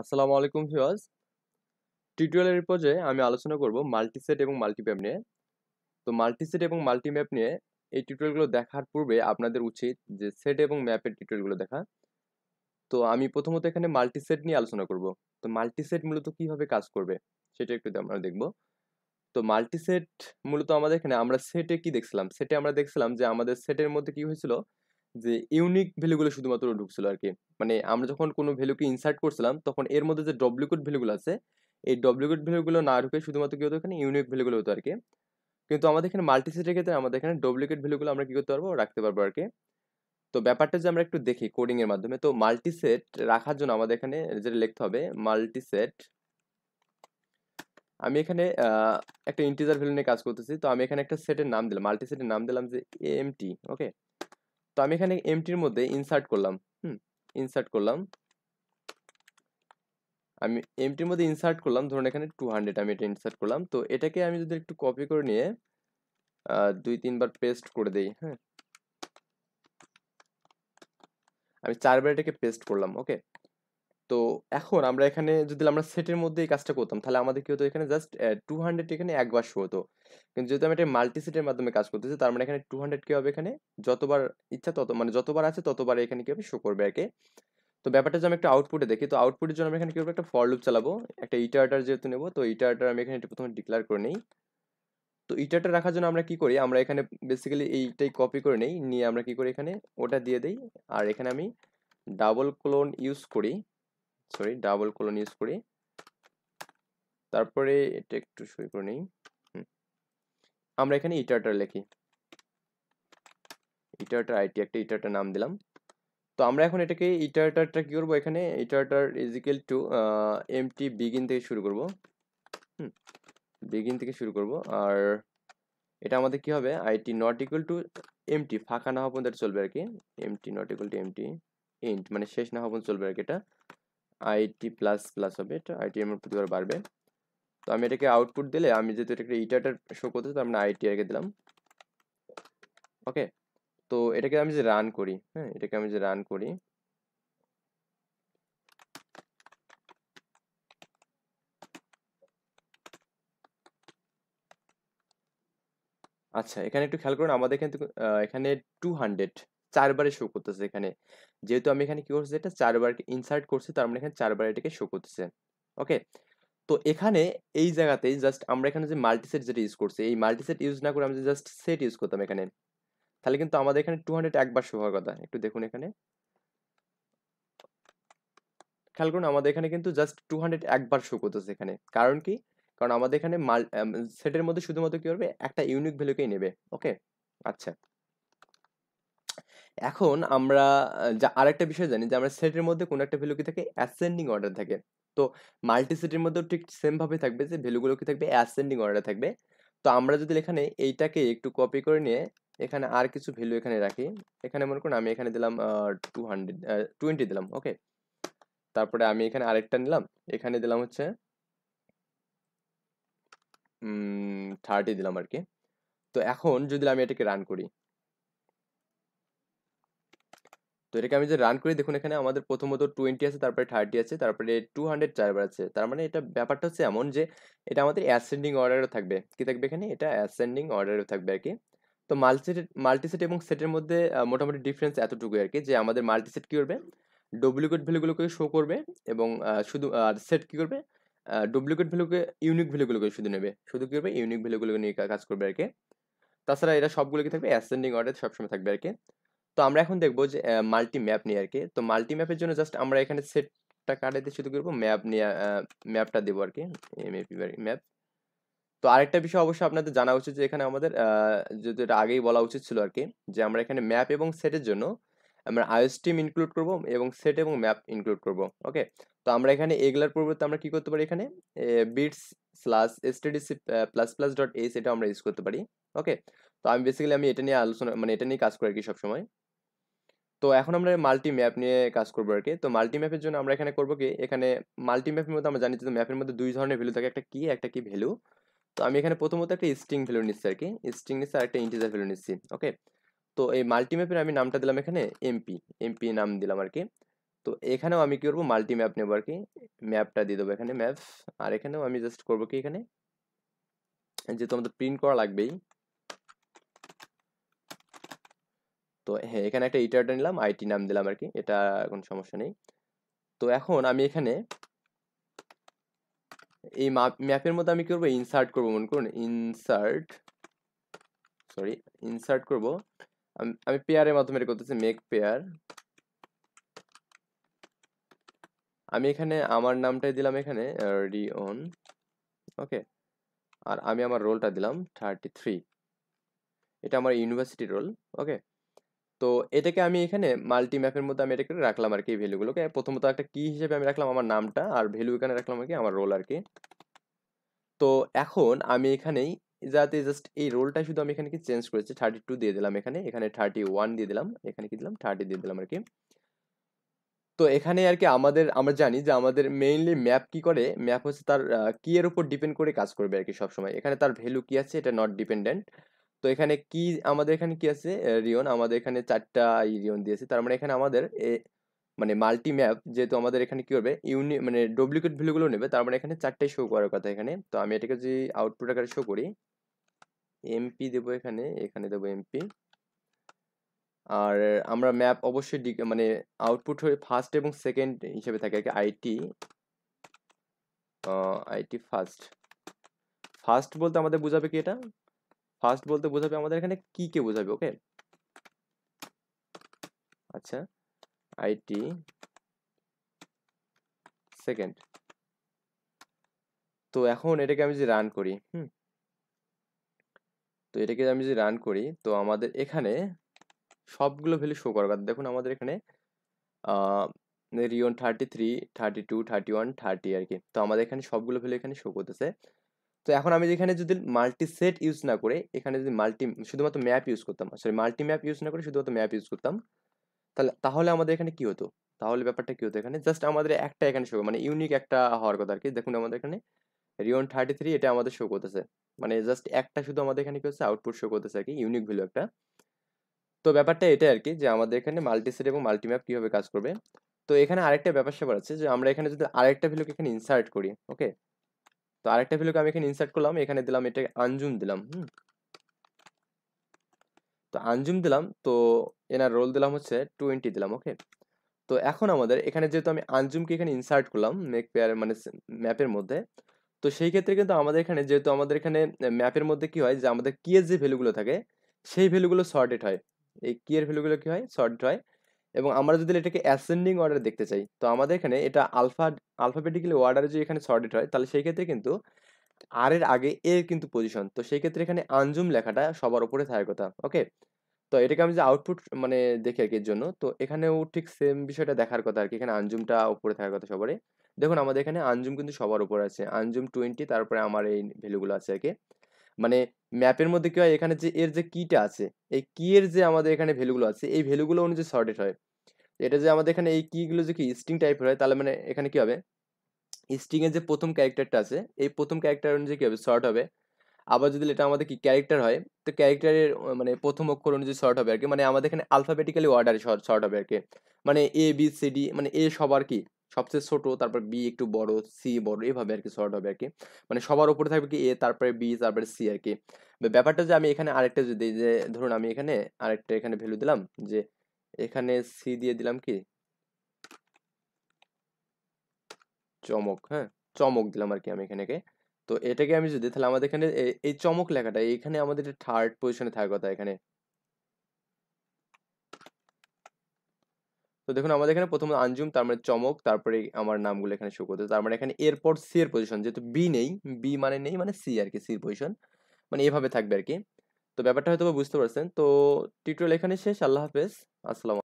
আসসালামু আলাইকুম ভিউয়ার্স টিউটোরিয়ালের পর্যায়ে আমি আলোচনা করব মাল্টিসেট এবং মাল্টিম্যাপ নিয়ে তো মাল্টিসেট এবং মাল্টিম্যাপ নিয়ে এই টিউটোরিয়ালগুলো দেখার পূর্বে আপনাদের উচিত যে সেট এবং ম্যাপের টিউটোরিয়ালগুলো দেখা তো আমি প্রথমত এখানে মাল্টিসেট নিয়ে আলোচনা করব তো মাল্টিসেট মূলত কীভাবে কাজ করবে সেটা একটু আমরা দেখব তো মাল্টিসেট মূলত আমাদের এখানে আমরা সেটে কি দেখছিলাম সেটে আমরা দেখছিলাম যে আমাদের সেটের মধ্যে কি হয়েছিল যে ইউনিক ভ্যালুগুলো শুধুমাত্র ঢুকছিল আর কি মানে আমরা যখন কোনো ভ্যালুকে ইনসার্ট করছিলাম তখন এর মধ্যে যে ডব্লিউকুড ভ্যালুগুলো আছে এই ডব্লিউকুড ভ্যালুগুলো না ঢুকে শুধুমাত্র কী হতো এখানে ইউনিক ভ্যালুগুলো হতো আর কি কিন্তু আমাদের এখানে মাল্টিসেটের ক্ষেত্রে আমাদের এখানে ডব্লিউকেট ভ্যালুগুলো আমরা কী করতে পারবো রাখতে পারবো আর কি তো ব্যাপারটা যে আমরা একটু দেখি কোডিংয়ের মাধ্যমে তো মাল্টিসেট রাখার জন্য আমাদের এখানে যেটা লিখতে হবে মাল্টিসেট আমি এখানে একটা ইন্টিজার ভ্যালু নিয়ে কাজ করতেছি তো আমি এখানে একটা সেটের নাম দিলাম মাল্টিসেটের নাম দিলাম যে টি ওকে তো আমি এখানে এমটির মধ্যে ইনসার্ট করলাম হুম ইনসার্ট করলাম আমি এমটির মধ্যে ইনসার্ট করলাম ধরুন এখানে টু হান্ড্রেড আমি এটা ইনসার্ট করলাম তো এটাকে আমি যদি একটু কপি করে নিয়ে দুই তিনবার পেস্ট করে দিই হ্যাঁ আমি চারবার এটাকে পেস্ট করলাম ওকে তো এখন আমরা এখানে যদি আমরা সেটের মধ্যে এই কাজটা করতাম তাহলে আমাদের কি হতো এখানে জাস্ট টু হান্ড্রেড এখানে একবার শো হতো কিন্তু যেহেতু আমি এটা মাল্টি সেটের মাধ্যমে কাজ করতেছি তার মানে এখানে টু হান্ড্রেড কী হবে এখানে যতবার ইচ্ছা তত মানে যতবার আছে ততবার এখানে কী হবে শো করবে একে তো ব্যাপারটা যে আমি একটা আউটপুটে দেখি তো আউটপুটের জন্য আমি এখানে কী করবো একটা ফর লুপ চালাবো একটা ইটারটার যেহেতু নেবো তো ইটারটার আমি এখানে প্রথমে ডিক্লার করে নিই তো ইটারটা রাখার জন্য আমরা কি করি আমরা এখানে বেসিক্যালি এইটাই কপি করে নিই নিয়ে আমরা কি করি এখানে ওটা দিয়ে দিই আর এখানে আমি ডাবল ক্লোন ইউজ করি সরি ডাবল কোলন ইউজ করি তারপরে এটা একটু সই করে নিই আমরা এখানে ইটারটার লিখি ইটারটার আইটি একটা ইটারটার নাম দিলাম তো আমরা এখন এটাকে ইটারটারটা কী করবো এখানে iterator equal to empty begin থেকে শুরু করব হুম বিগিন থেকে শুরু করব আর এটা আমাদের কি হবে IT not equal to empty ফাঁকা না হওয়া চলবে আর কি empty not equal to empty end মানে শেষ না হওয়া চলবে আর কি এটা আইটি প্লাস প্লাস হবে এটা আইটি আমার প্রতিবার বাড়বে তো আমি এটাকে আউটপুট দিলে আমি যেহেতু এটাকে ইটাটার শো করতে তো আমরা আইটি আগে দিলাম ওকে তো এটাকে আমি যে রান করি হ্যাঁ এটাকে আমি যে রান করি আচ্ছা এখানে একটু খেয়াল করুন আমাদের এখান এখানে টু হান্ড্রেড চারবারে শো করতেছে এখানে যেহেতু আমি এখানে কী করছি এটা চারবার ইনসার্ট করছি তার মানে এখানে চারবার এটাকে শো করতেছে ওকে তো এখানে এই জায়গাতে জাস্ট আমরা এখানে যে মাল্টিসেট যেটা ইউজ করছি এই মাল্টিসেট ইউজ না করে আমি জাস্ট সেট ইউজ করতাম এখানে তাহলে কিন্তু আমাদের এখানে টু হান্ড্রেড একবার শো হওয়ার কথা একটু দেখুন এখানে খেয়াল করুন আমাদের এখানে কিন্তু জাস্ট টু হান্ড্রেড একবার শো করতেছে এখানে কারণ কি কারণ আমাদের এখানে মাল সেটের মধ্যে শুধুমাত্র কী করবে একটা ইউনিক ভ্যালুকেই নেবে ওকে আচ্ছা এখন আমরা যা আরেকটা বিষয় জানি যে আমরা সেটের মধ্যে কোনো একটা ভ্যালু কি থাকে অ্যাসেন্ডিং অর্ডার থাকে তো মাল্টি সেটের মধ্যেও ঠিক সেমভাবে থাকবে যে ভ্যালুগুলো কি থাকবে অ্যাসেন্ডিং অর্ডারে থাকবে তো আমরা যদি এখানে এইটাকে একটু কপি করে নিয়ে এখানে আর কিছু ভ্যালু এখানে রাখি এখানে মনে করুন আমি এখানে দিলাম টু হান্ড্রেড টোয়েন্টি দিলাম ওকে তারপরে আমি এখানে আরেকটা নিলাম এখানে দিলাম হচ্ছে থার্টি দিলাম আর কি তো এখন যদি আমি এটাকে রান করি তো এটাকে আমি যে রান করি দেখুন এখানে আমাদের প্রথমত টোয়েন্টি আছে তারপরে থার্টি আছে তারপরে টু হান্ড্রেড চারবার আছে তার মানে এটা ব্যাপারটা হচ্ছে এমন যে এটা আমাদের অ্যাসেন্ডিং অর্ডারও থাকবে কি থাকবে এখানে এটা অ্যাসেন্ডিং অর্ডারও থাকবে আর কি তো মাল্টিসেট মাল্টিসেট এবং সেটের মধ্যে মোটামুটি ডিফারেন্স এতটুকুই আর কি যে আমাদের মাল্টিসেট কী করবে ডুপ্লিকেট ভ্যালুগুলোকে শো করবে এবং শুধু আর সেট কী করবে ডুপ্লিকেট ভ্যালুকে ইউনিক ভ্যালুগুলোকে শুধু নেবে শুধু কী করবে ইউনিক ভ্যালুগুলোকে নিয়ে কাজ করবে আর কি তাছাড়া এরা সবগুলো কি থাকবে অ্যাসেন্ডিং অর্ডার সবসময় থাকবে আর কি তো আমরা এখন দেখবো যে মাল্টি ম্যাপ নিয়ে আর কি তো মাল্টি ম্যাপের জন্য জাস্ট আমরা এখানে সেটটা কাটাতে শুধু করবো ম্যাপ নিয়ে ম্যাপটা দেবো আর কি এম এপি ম্যাপ তো আরেকটা বিষয় অবশ্যই আপনাদের জানা উচিত যে এখানে আমাদের যদি এটা আগেই বলা উচিত ছিল আর কি যে আমরা এখানে ম্যাপ এবং সেটের জন্য আমরা আইএস টিম ইনক্লুড করবো এবং সেট এবং ম্যাপ ইনক্লুড করবো ওকে তো আমরা এখানে এগুলার পরিবর্তে আমরা কি করতে পারি এখানে bits slash STDC plus plus dot S এটা আমরা ইউজ করতে পারি ওকে তো আমি বেসিক্যালি আমি এটা নিয়ে আলোচনা মানে এটা নিয়ে কাজ করি আর কি সবসময় তো এখন আমরা মাল্টি ম্যাপ নিয়ে কাজ করবো আর কি তো মাল্টি ম্যাপের জন্য আমরা এখানে করবো কি এখানে মাল্টি ম্যাপের মধ্যে আমরা জানি যে ম্যাপের মধ্যে দুই ধরনের ভ্যালু থাকে একটা কি একটা কি ভ্যালু তো আমি এখানে প্রথমত একটা স্ট্রিং ভ্যালু নিচ্ছি আর কি স্ট্রিং নিচ্ছি আর একটা ইন্টিজার ভ্যালু নিচ্ছি ওকে তো এই মাল্টি ম্যাপের আমি নামটা দিলাম এখানে এমপি এমপি নাম দিলাম আর কি তো এখানেও আমি কি করবো মাল্টি ম্যাপ নেবো আর কি ম্যাপটা দিয়ে দেবো এখানে ম্যাপ আর এখানেও আমি জাস্ট করবো কি এখানে যে তোমাদের প্রিন্ট করা লাগবেই তো হ্যাঁ এখানে একটা ইটারটা নিলাম আইটি নাম দিলাম আর কি এটা কোনো সমস্যা নেই তো এখন আমি এখানে এই ম্যাপের মধ্যে আমি করব ইনসার্ট করব মনে করুন ইনসার্ট সরি ইনসার্ট করব আমি পেয়ারের মাধ্যমে এটা করতেছি মেক পেয়ার আমি এখানে আমার নামটাই দিলাম এখানে রিওন ওকে আর আমি আমার রোলটা দিলাম থার্টি থ্রি এটা আমার ইউনিভার্সিটি রোল ওকে তো এটাকে আমি এখানে মাল্টি ম্যাপের মধ্যে আমি এটাকে রাখলাম আর কি এই ভ্যালুগুলোকে প্রথমত একটা কি হিসেবে আমি রাখলাম আমার নামটা আর ভ্যালু এখানে রাখলাম আর কি আমার রোল আর কি তো এখন আমি এখানেই যাতে জাস্ট এই রোলটা শুধু আমি এখানে কি চেঞ্জ করেছি থার্টি টু দিয়ে দিলাম এখানে এখানে থার্টি ওয়ান দিয়ে দিলাম এখানে কি দিলাম থার্টি দিয়ে দিলাম আর কি তো এখানে আর কি আমাদের আমরা জানি যে আমাদের মেইনলি ম্যাপ কি করে ম্যাপ হচ্ছে তার কি এর উপর ডিপেন্ড করে কাজ করবে আর কি সবসময় এখানে তার ভ্যালু কি আছে এটা নট ডিপেন্ডেন্ট তো এখানে কি আমাদের এখানে কি আছে রিয়ন আমাদের এখানে চারটা রিয়ন দিয়েছে তার মানে এখানে আমাদের মানে মাল্টি ম্যাপ যেহেতু আমাদের এখানে কি হবে ইউনি মানে ডুপ্লিকেট ভ্যালুগুলো নেবে তার মানে এখানে চারটাই শো করার কথা এখানে তো আমি এটাকে যদি আউটপুট আকারে শো করি এমপি দেবো এখানে এখানে দেবো এমপি আর আমরা ম্যাপ অবশ্যই মানে আউটপুট হয়ে ফার্স্ট এবং সেকেন্ড হিসেবে থাকে আর আইটি আইটি ফার্স্ট ফার্স্ট বলতে আমাদের বোঝাবে কি এটা ফার্স্ট বলতে বোঝাবে আমাদের এখানে কি কে বোঝাবে ওকে আচ্ছা আইটি সেকেন্ড তো এখন এটাকে আমি যদি রান করি হুম তো এটাকে আমি যদি রান করি তো আমাদের এখানে সবগুলো ভ্যালু শো করা দেখুন আমাদের এখানে রিওন thirty three thirty two thirty one thirty আর কি তো আমাদের এখানে সবগুলো ভ্যালু এখানে শো করতেছে তো এখন আমি যেখানে যদি মাল্টি সেট ইউজ না করে এখানে যদি মাল্টি শুধুমাত্র ম্যাপ ইউজ করতাম সরি মাল্টি ম্যাপ ইউজ না করে শুধুমাত্র ম্যাপ ইউজ করতাম তাহলে তাহলে আমাদের এখানে কি হতো তাহলে ব্যাপারটা কি হতো এখানে জাস্ট আমাদের একটা এখানে শো মানে ইউনিক একটা হওয়ার কথা আর কি দেখুন আমাদের এখানে রিওন থার্টি থ্রি এটা আমাদের শো করতেছে মানে জাস্ট একটা শুধু আমাদের এখানে কি হচ্ছে আউটপুট শো করতেছে আর কি ইউনিক ভ্যালু একটা তো ব্যাপারটা এটাই আর কি যে আমাদের এখানে মাল্টি সেট এবং মাল্টি ম্যাপ কীভাবে কাজ করবে তো এখানে আরেকটা ব্যাপার স্যাপার আছে যে আমরা এখানে যদি আরেকটা ভ্যালুকে এখানে ইনসার্ট করি ওকে তো আরেকটা ভ্যালুকে আমি এখানে ইনসার্ট করলাম এখানে দিলাম এটা আঞ্জুম দিলাম হুম তো আঞ্জুম দিলাম তো এনার রোল দিলাম হচ্ছে টোয়েন্টি দিলাম ওকে তো এখন আমাদের এখানে যেহেতু আমি আঞ্জুমকে এখানে ইনসার্ট করলাম মেক পেয়ার মানে ম্যাপের মধ্যে তো সেই ক্ষেত্রে কিন্তু আমাদের এখানে যেহেতু আমাদের এখানে ম্যাপের মধ্যে কি হয় যে আমাদের কিয়ের যে ভ্যালুগুলো থাকে সেই ভ্যালুগুলো শর্টেড হয় এই কিয়ের ভ্যালুগুলো কি হয় শর্টেড হয় এবং আমরা যদি এটাকে অ্যাসেন্ডিং অর্ডার দেখতে চাই তো আমাদের এখানে এটা আলফা আলফাবেটিক্যালি অর্ডারে যদি এখানে সর্টেড হয় তাহলে সেই ক্ষেত্রে কিন্তু আর এর আগে এর কিন্তু পজিশন তো সেই ক্ষেত্রে এখানে আঞ্জুম লেখাটা সবার উপরে থাকার কথা ওকে তো এটাকে আমি যে আউটপুট মানে দেখি আর কি এর জন্য তো এখানেও ঠিক সেম বিষয়টা দেখার কথা আর কি এখানে আঞ্জুমটা উপরে থাকার কথা সবারই দেখুন আমাদের এখানে আঞ্জুম কিন্তু সবার উপরে আছে আঞ্জুম টোয়েন্টি তারপরে আমার এই ভ্যালুগুলো আছে আর কি মানে ম্যাপের মধ্যে কী হয় এখানে যে এর যে কিটা আছে এই কি এর যে আমাদের এখানে ভ্যালুগুলো আছে এই ভ্যালুগুলো অনুযায়ী শর্টেড হয় এটা যে আমাদের এখানে এই কিগুলো যে কি স্ট্রিং টাইপের হয় তাহলে মানে এখানে কী হবে স্ট্রিংয়ের যে প্রথম ক্যারেক্টারটা আছে এই প্রথম ক্যারেক্টার অনুযায়ী কী হবে শর্ট হবে আবার যদি এটা আমাদের কি ক্যারেক্টার হয় তো ক্যারেক্টারের মানে প্রথম অক্ষর অনুযায়ী শর্ট হবে আর কি মানে আমাদের এখানে আলফাবেটিক্যালি অর্ডারে শর্ট শর্ট হবে আর কি মানে এ বি সি ডি মানে এ সবার কি সবচেয়ে ছোট তারপর বি একটু বড় সি বড় এভাবে আর কি শর্ট হবে আর কি মানে সবার উপরে থাকবে কি এ তারপরে বি তারপরে সি আর কি ব্যাপারটা যে আমি এখানে আরেকটা যদি যে ধরুন আমি এখানে আরেকটা এখানে ভ্যালু দিলাম যে এখানে সি দিয়ে দিলাম কি চমক হ্যাঁ চমক দিলাম আর কি আমি এখানে তো এটাকে আমি যদি তাহলে আমাদের এখানে এই চমক লেখাটা এখানে আমাদের থার্ড পজিশনে থাকার কথা এখানে তো দেখুন আমাদের এখানে প্রথমে আঞ্জুম তার মানে চমক তারপরে আমার নামগুলো এখানে শো করতে তার মানে এখানে এরপর সি এর পজিশন যেহেতু বি নেই বি মানে নেই মানে সি আর কি সির পজিশন মানে এভাবে থাকবে আর কি তো ব্যাপারটা হয়তো বুঝতে পারছেন তো টিউটোরিয়াল এখানে শেষ আল্লাহ হাফেজ আসসালাম